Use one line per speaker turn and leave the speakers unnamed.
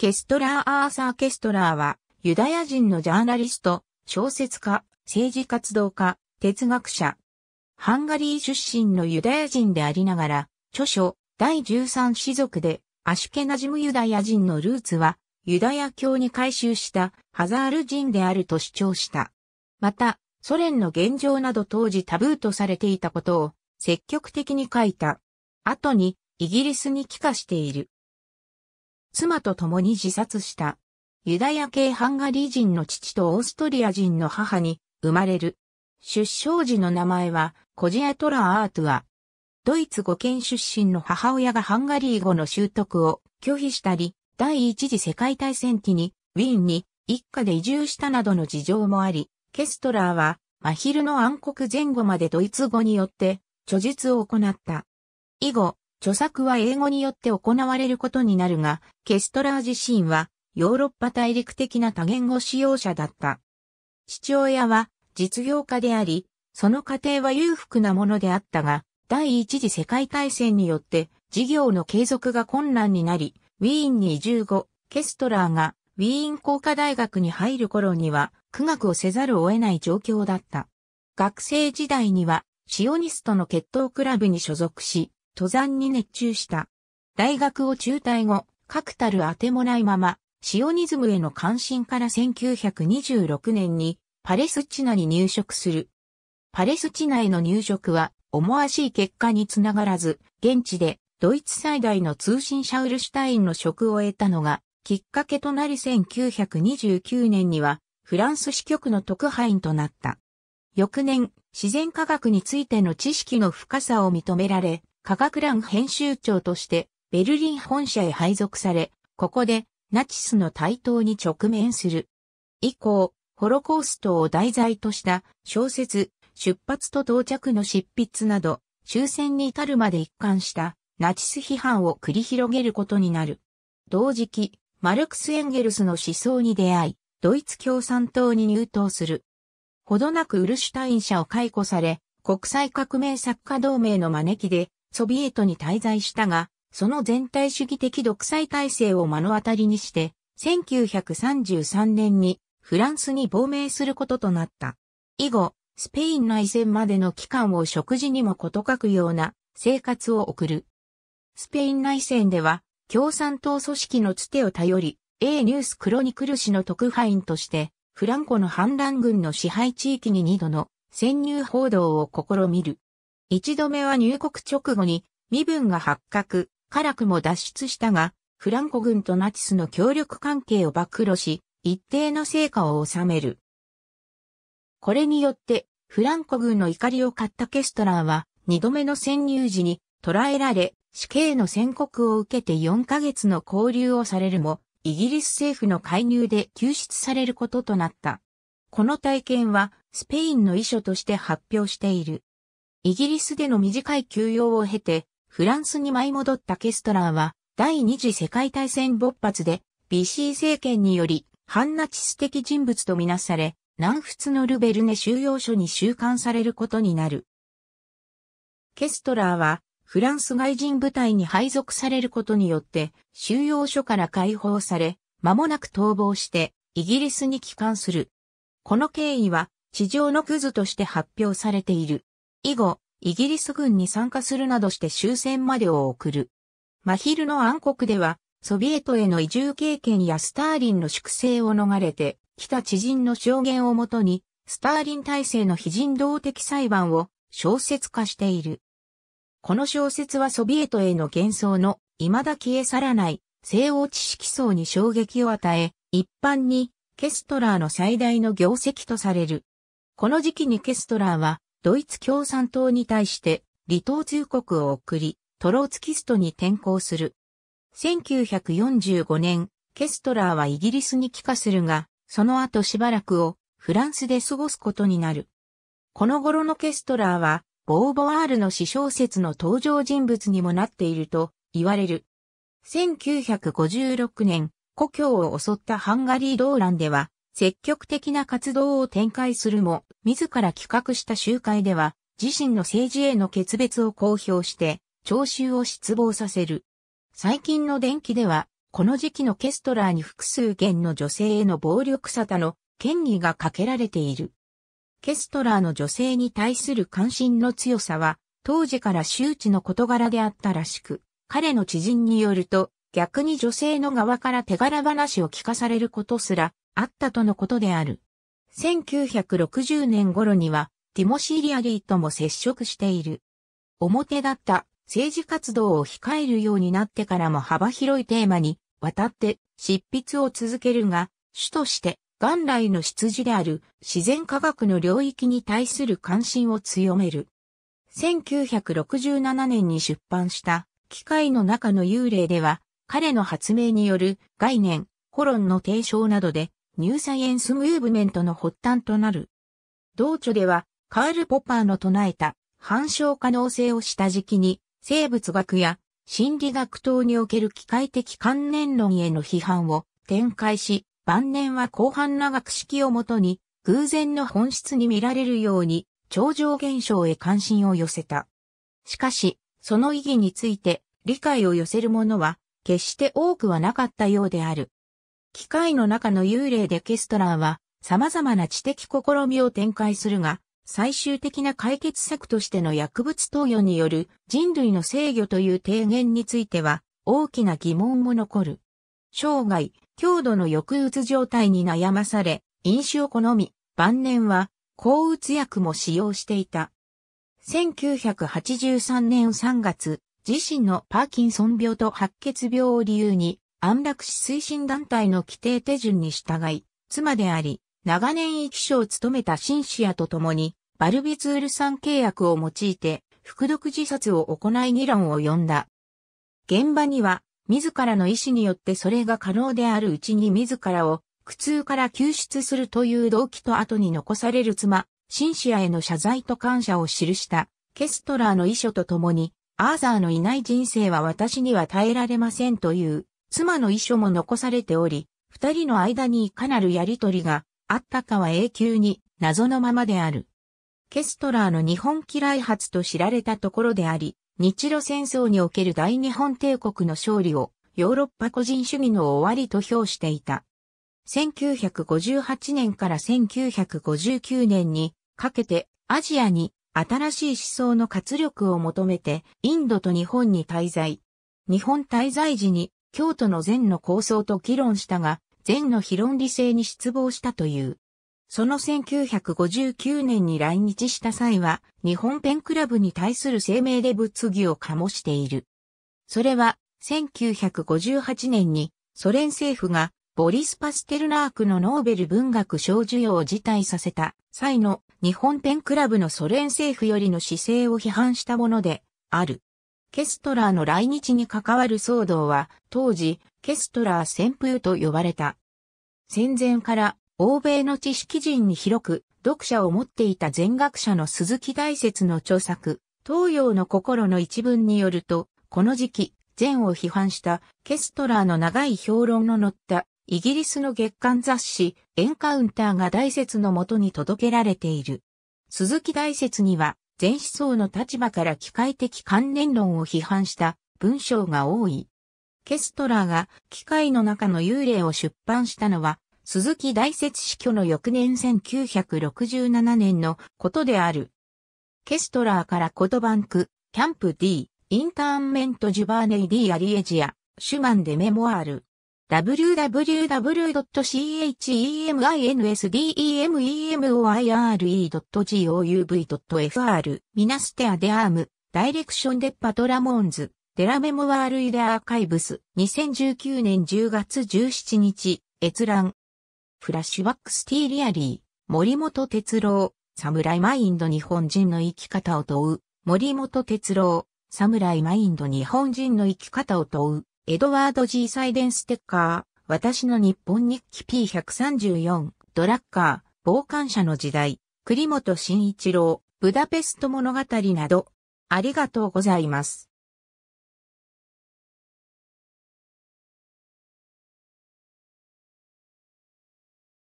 ケストラー・アーサー・ケストラーは、ユダヤ人のジャーナリスト、小説家、政治活動家、哲学者。ハンガリー出身のユダヤ人でありながら、著書、第13子族で、アシュケナジムユダヤ人のルーツは、ユダヤ教に改宗したハザール人であると主張した。また、ソ連の現状など当時タブーとされていたことを積極的に書いた。後にイギリスに帰化している。妻と共に自殺した。ユダヤ系ハンガリー人の父とオーストリア人の母に生まれる。出生時の名前はコジエトラ・アートア。ドイツ語圏出身の母親がハンガリー語の習得を拒否したり、第一次世界大戦期にウィーンに一家で移住したなどの事情もあり、ケストラーは真昼の暗黒前後までドイツ語によって著述を行った。以後、著作は英語によって行われることになるが、ケストラー自身はヨーロッパ大陸的な多言語使用者だった。父親は実業家であり、その家庭は裕福なものであったが、第一次世界大戦によって事業の継続が困難になり、ウィーンに移住後、ケストラーがウィーン工科大学に入る頃には苦学をせざるを得ない状況だった。学生時代にはシオニストの決闘クラブに所属し、登山に熱中した。大学を中退後、確たる当てもないまま、シオニズムへの関心から1926年にパレスチナに入植する。パレスチナへの入植は思わしい結果につながらず、現地でドイツ最大の通信シャウルシュタインの職を得たのがきっかけとなり1929年にはフランス支局の特派員となった。翌年、自然科学についての知識の深さを認められ、科学欄編集長としてベルリン本社へ配属され、ここでナチスの台頭に直面する。以降、ホロコーストを題材とした小説、出発と到着の執筆など、終戦に至るまで一貫したナチス批判を繰り広げることになる。同時期、マルクス・エンゲルスの思想に出会い、ドイツ共産党に入党する。ほどなくウルシュタイン社を解雇され、国際革命作家同盟の招きでソビエトに滞在したが、その全体主義的独裁体制を目の当たりにして、1933年にフランスに亡命することとなった。以後、スペイン内戦までの期間を食事にもことかくような生活を送る。スペイン内戦では、共産党組織のつてを頼り、A ニュースクロニクル氏の特派員として、フランコの反乱軍の支配地域に2度の潜入報道を試みる。一度目は入国直後に身分が発覚、辛くも脱出したが、フランコ軍とナチスの協力関係を暴露し、一定の成果を収める。これによって、フランコ軍の怒りを買ったケストラーは、二度目の潜入時に捕らえられ、死刑の宣告を受けて4ヶ月の交流をされるも、イギリス政府の介入で救出されることとなった。この体験は、スペインの遺書として発表している。イギリスでの短い休養を経て、フランスに舞い戻ったケストラーは、第二次世界大戦勃発で、BC 政権により、反ナチス的人物とみなされ、南仏のルベルネ収容所に収監されることになる。ケストラーは、フランス外人部隊に配属されることによって、収容所から解放され、間もなく逃亡して、イギリスに帰還する。この経緯は、地上のクズとして発表されている。以後、イギリス軍に参加するなどして終戦までを送る。マヒルの暗黒では、ソビエトへの移住経験やスターリンの粛清を逃れて、来た知人の証言をもとに、スターリン体制の非人道的裁判を小説化している。この小説はソビエトへの幻想の未だ消え去らない西欧知識層に衝撃を与え、一般にケストラーの最大の業績とされる。この時期にケストラーはドイツ共産党に対して離党通告を送り、トローツキストに転向する。1945年、ケストラーはイギリスに帰化するが、その後しばらくをフランスで過ごすことになる。この頃のケストラーは、ボーボワールの詩小説の登場人物にもなっていると言われる。1956年、故郷を襲ったハンガリー動乱では、積極的な活動を展開するも、自ら企画した集会では、自身の政治への決別を公表して、聴衆を失望させる。最近の電気では、この時期のケストラーに複数件の女性への暴力沙汰の権威がかけられている。ケストラーの女性に対する関心の強さは、当時から周知の事柄であったらしく、彼の知人によると、逆に女性の側から手柄話を聞かされることすらあったとのことである。1960年頃には、ティモシー・リアリーとも接触している。表だった政治活動を控えるようになってからも幅広いテーマに渡って執筆を続けるが、主として元来の出自である自然科学の領域に対する関心を強める。1967年に出版した機械の中の幽霊では、彼の発明による概念、コロンの提唱などでニューサイエンスムーブメントの発端となる。同著では、カール・ポッパーの唱えた反証可能性を下敷きに、生物学や心理学等における機械的観念論への批判を展開し、晩年は広範な学識をもとに、偶然の本質に見られるように、超常現象へ関心を寄せた。しかし、その意義について理解を寄せる者は決して多くはなかったようである。機械の中の幽霊でケストラーは様々な知的試みを展開するが、最終的な解決策としての薬物投与による人類の制御という提言については大きな疑問も残る。生涯、強度の抑うつ状態に悩まされ、飲酒を好み、晩年は抗うつ薬も使用していた。1983年3月、自身のパーキンソン病と白血病を理由に安楽死推進団体の規定手順に従い、妻であり、長年医師書を務めたシンシアと共に、バルビツールん契約を用いて、服毒自殺を行い議論を呼んだ。現場には、自らの意思によってそれが可能であるうちに自らを苦痛から救出するという動機と後に残される妻、シンシアへの謝罪と感謝を記したケストラーの遺書と共に、アーザーのいない人生は私には耐えられませんという妻の遺書も残されており、二人の間にいかなるやりとりがあったかは永久に謎のままである。ケストラーの日本機雷発と知られたところであり、日露戦争における大日本帝国の勝利をヨーロッパ個人主義の終わりと評していた。1958年から1959年にかけてアジアに新しい思想の活力を求めてインドと日本に滞在。日本滞在時に京都の禅の構想と議論したが、禅の非論理性に失望したという。その1959年に来日した際は、日本ペンクラブに対する声明で物議を醸している。それは、1958年に、ソ連政府が、ボリス・パステルナークのノーベル文学賞授与を辞退させた際の日本ペンクラブのソ連政府よりの姿勢を批判したものである。ケストラーの来日に関わる騒動は、当時、ケストラー旋風と呼ばれた。戦前から欧米の知識人に広く読者を持っていた全学者の鈴木大説の著作、東洋の心の一文によると、この時期、全を批判したケストラーの長い評論の載ったイギリスの月刊雑誌エンカウンターが大説のもとに届けられている。鈴木大説には前思想の立場から機械的観念論を批判した文章が多い。ケストラーが機械の中の幽霊を出版したのは、鈴木大説死去の翌年1967年のことである。ケストラーからコトバンク、キャンプ D、インターンメントジュバーネイ D アリエジア、シュマンでメモアール。w w w c h e m i n s d e m e m o i r e g o v f r ミナステアデアームダイレクションデッパトラモンズデラメモワールイデアーカイブス2019年10月17日閲覧フラッシュバックスティーリアリー森本哲郎サムライマインド日本人の生き方を問う森本哲郎サムライマインド日本人の生き方を問うエドワード・ G・ サイデンステッカー、私の日本日記 P134、ドラッカー、傍観者の時代、栗本慎一郎、ブダペスト物語など、ありがとうございます。